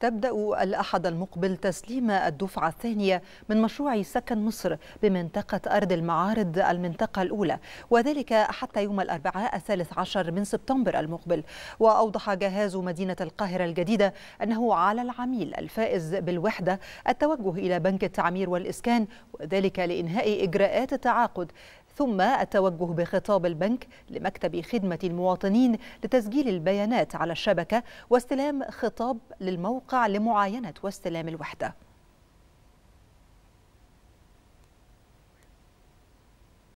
تبدأ الأحد المقبل تسليم الدفعة الثانية من مشروع سكن مصر بمنطقة أرض المعارض المنطقة الأولى وذلك حتى يوم الأربعاء الثالث عشر من سبتمبر المقبل وأوضح جهاز مدينة القاهرة الجديدة أنه على العميل الفائز بالوحدة التوجه إلى بنك التعمير والإسكان وذلك لإنهاء إجراءات التعاقد ثم التوجه بخطاب البنك لمكتب خدمة المواطنين لتسجيل البيانات على الشبكة واستلام خطاب للموقع لمعاينة واستلام الوحدة